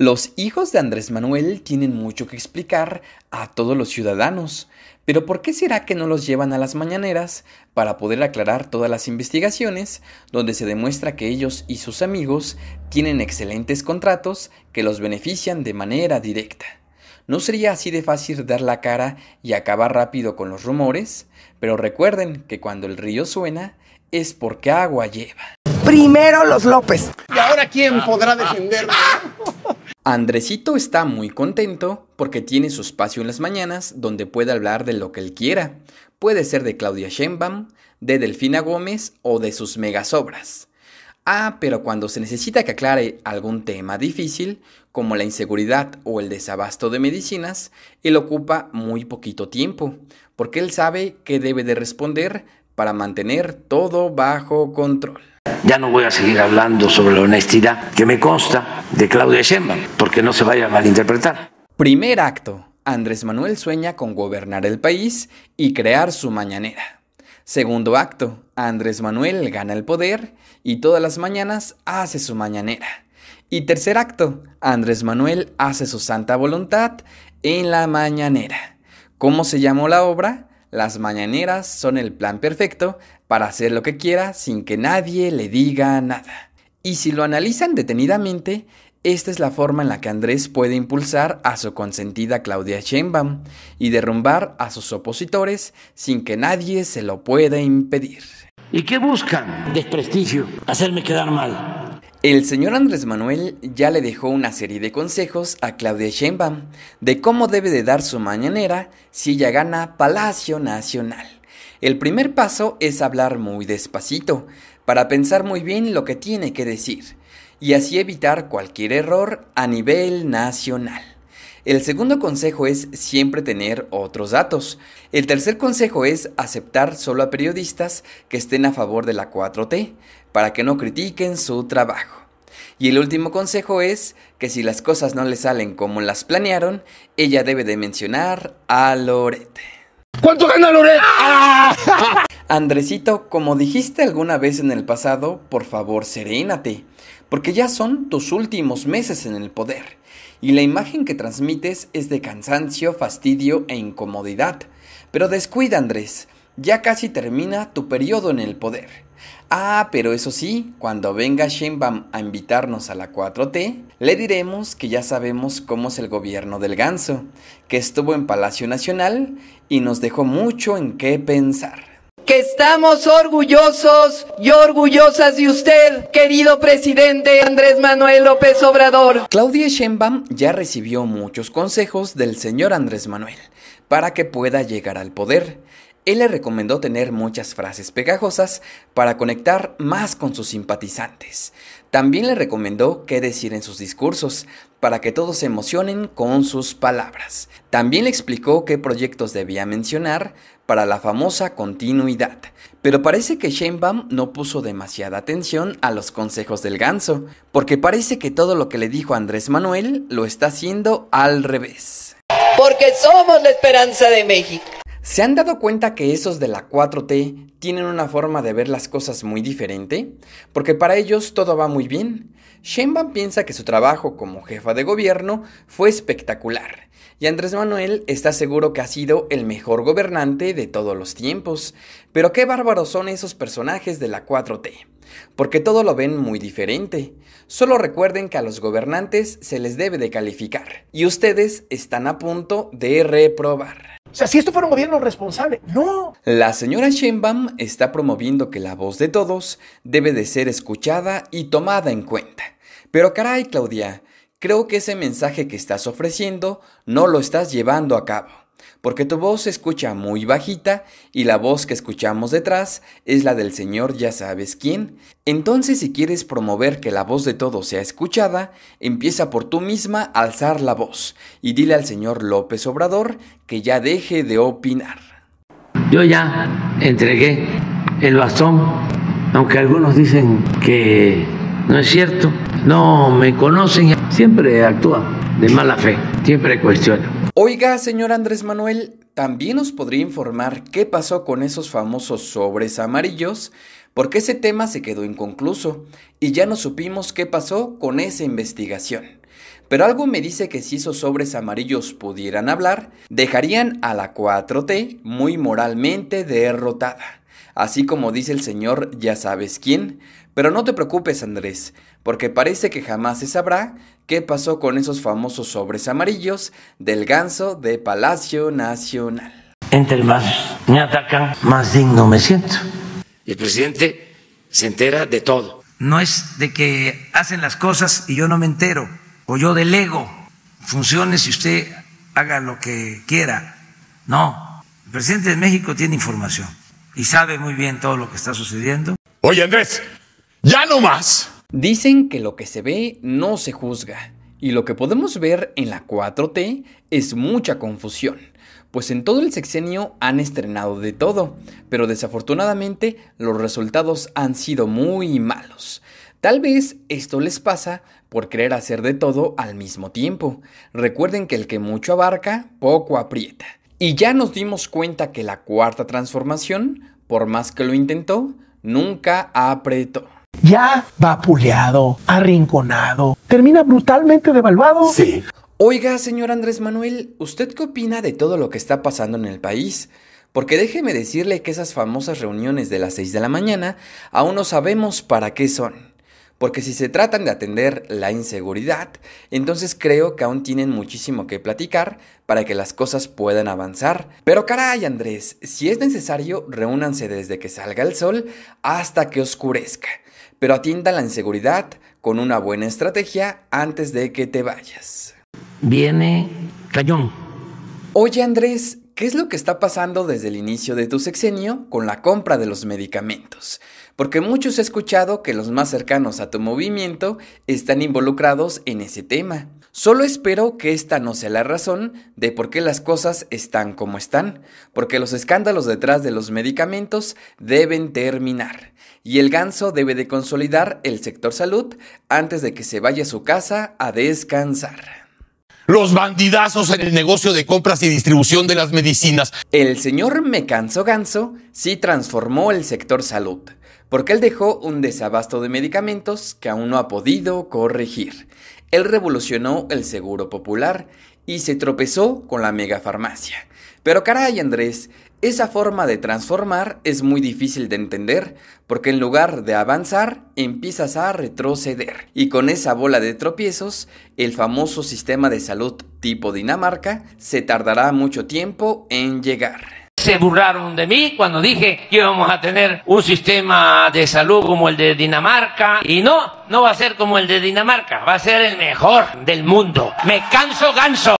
Los hijos de Andrés Manuel tienen mucho que explicar a todos los ciudadanos, pero ¿por qué será que no los llevan a las mañaneras para poder aclarar todas las investigaciones donde se demuestra que ellos y sus amigos tienen excelentes contratos que los benefician de manera directa? ¿No sería así de fácil dar la cara y acabar rápido con los rumores? Pero recuerden que cuando el río suena es porque agua lleva. Primero los López. ¿Y ahora quién podrá defenderme? Andresito está muy contento porque tiene su espacio en las mañanas donde puede hablar de lo que él quiera. Puede ser de Claudia Sheinbaum, de Delfina Gómez o de sus obras, Ah, pero cuando se necesita que aclare algún tema difícil, como la inseguridad o el desabasto de medicinas, él ocupa muy poquito tiempo, porque él sabe que debe de responder para mantener todo bajo control. Ya no voy a seguir hablando sobre la honestidad que me consta de Claudia Sheinbaum, porque no se vaya a malinterpretar. Primer acto. Andrés Manuel sueña con gobernar el país y crear su mañanera. Segundo acto. Andrés Manuel gana el poder y todas las mañanas hace su mañanera. Y tercer acto, Andrés Manuel hace su santa voluntad en la mañanera. ¿Cómo se llamó la obra? Las mañaneras son el plan perfecto para hacer lo que quiera sin que nadie le diga nada. Y si lo analizan detenidamente, esta es la forma en la que Andrés puede impulsar a su consentida Claudia Sheinbaum y derrumbar a sus opositores sin que nadie se lo pueda impedir. ¿Y qué buscan? Desprestigio, hacerme quedar mal. El señor Andrés Manuel ya le dejó una serie de consejos a Claudia Sheinbaum de cómo debe de dar su mañanera si ella gana Palacio Nacional. El primer paso es hablar muy despacito, para pensar muy bien lo que tiene que decir, y así evitar cualquier error a nivel nacional. El segundo consejo es siempre tener otros datos. El tercer consejo es aceptar solo a periodistas que estén a favor de la 4T, para que no critiquen su trabajo. Y el último consejo es que si las cosas no le salen como las planearon, ella debe de mencionar a Lorete. ¿Cuánto gana Andresito, como dijiste alguna vez en el pasado, por favor serénate, porque ya son tus últimos meses en el poder, y la imagen que transmites es de cansancio, fastidio e incomodidad. Pero descuida, Andrés, ya casi termina tu periodo en el poder. Ah, pero eso sí, cuando venga Sheinbaum a invitarnos a la 4T, le diremos que ya sabemos cómo es el gobierno del ganso, que estuvo en Palacio Nacional y nos dejó mucho en qué pensar que estamos orgullosos y orgullosas de usted, querido presidente Andrés Manuel López Obrador. Claudia Sheinbaum ya recibió muchos consejos del señor Andrés Manuel para que pueda llegar al poder él le recomendó tener muchas frases pegajosas para conectar más con sus simpatizantes. También le recomendó qué decir en sus discursos para que todos se emocionen con sus palabras. También le explicó qué proyectos debía mencionar para la famosa continuidad. Pero parece que Sheinbaum no puso demasiada atención a los consejos del ganso, porque parece que todo lo que le dijo Andrés Manuel lo está haciendo al revés. Porque somos la esperanza de México. ¿Se han dado cuenta que esos de la 4T tienen una forma de ver las cosas muy diferente? Porque para ellos todo va muy bien. Sheinbaum piensa que su trabajo como jefa de gobierno fue espectacular y Andrés Manuel está seguro que ha sido el mejor gobernante de todos los tiempos. Pero qué bárbaros son esos personajes de la 4T, porque todo lo ven muy diferente. Solo recuerden que a los gobernantes se les debe de calificar y ustedes están a punto de reprobar. O sea, si esto fuera un gobierno responsable, no. La señora Sheinbaum está promoviendo que la voz de todos debe de ser escuchada y tomada en cuenta. Pero caray, Claudia, creo que ese mensaje que estás ofreciendo no lo estás llevando a cabo porque tu voz se escucha muy bajita y la voz que escuchamos detrás es la del Señor ya sabes quién. Entonces si quieres promover que la voz de todos sea escuchada, empieza por tú misma a alzar la voz y dile al señor López Obrador que ya deje de opinar. Yo ya entregué el bastón, aunque algunos dicen que no es cierto, no me conocen, siempre actúan de mala fe. Siempre cuestiono. Oiga, señor Andrés Manuel, también nos podría informar qué pasó con esos famosos sobres amarillos, porque ese tema se quedó inconcluso y ya no supimos qué pasó con esa investigación. Pero algo me dice que si esos sobres amarillos pudieran hablar, dejarían a la 4T muy moralmente derrotada. Así como dice el señor ya sabes quién, pero no te preocupes, Andrés, porque parece que jamás se sabrá qué pasó con esos famosos sobres amarillos del ganso de Palacio Nacional. Entre más me atacan, más digno me siento. Y el presidente se entera de todo. No es de que hacen las cosas y yo no me entero, o yo delego funciones si usted haga lo que quiera. No, el presidente de México tiene información y sabe muy bien todo lo que está sucediendo. Oye, Andrés, ya no más. Dicen que lo que se ve no se juzga, y lo que podemos ver en la 4T es mucha confusión, pues en todo el sexenio han estrenado de todo, pero desafortunadamente los resultados han sido muy malos. Tal vez esto les pasa por querer hacer de todo al mismo tiempo. Recuerden que el que mucho abarca, poco aprieta. Y ya nos dimos cuenta que la cuarta transformación, por más que lo intentó, nunca apretó ya vapuleado, arrinconado, termina brutalmente devaluado. Sí. Oiga, señor Andrés Manuel, ¿usted qué opina de todo lo que está pasando en el país? Porque déjeme decirle que esas famosas reuniones de las 6 de la mañana aún no sabemos para qué son. Porque si se tratan de atender la inseguridad, entonces creo que aún tienen muchísimo que platicar para que las cosas puedan avanzar. Pero caray, Andrés, si es necesario, reúnanse desde que salga el sol hasta que oscurezca pero atienda la inseguridad con una buena estrategia antes de que te vayas. Viene cayón. Oye Andrés, ¿Qué es lo que está pasando desde el inicio de tu sexenio con la compra de los medicamentos? Porque muchos he escuchado que los más cercanos a tu movimiento están involucrados en ese tema. Solo espero que esta no sea la razón de por qué las cosas están como están, porque los escándalos detrás de los medicamentos deben terminar y el ganso debe de consolidar el sector salud antes de que se vaya a su casa a descansar los bandidazos en el negocio de compras y distribución de las medicinas. El señor Mecanso Ganso sí transformó el sector salud, porque él dejó un desabasto de medicamentos que aún no ha podido corregir. Él revolucionó el seguro popular y se tropezó con la megafarmacia. Pero caray, Andrés, esa forma de transformar es muy difícil de entender porque en lugar de avanzar empiezas a retroceder y con esa bola de tropiezos el famoso sistema de salud tipo Dinamarca se tardará mucho tiempo en llegar se burlaron de mí cuando dije que íbamos a tener un sistema de salud como el de Dinamarca. Y no, no va a ser como el de Dinamarca, va a ser el mejor del mundo. Me canso ganso.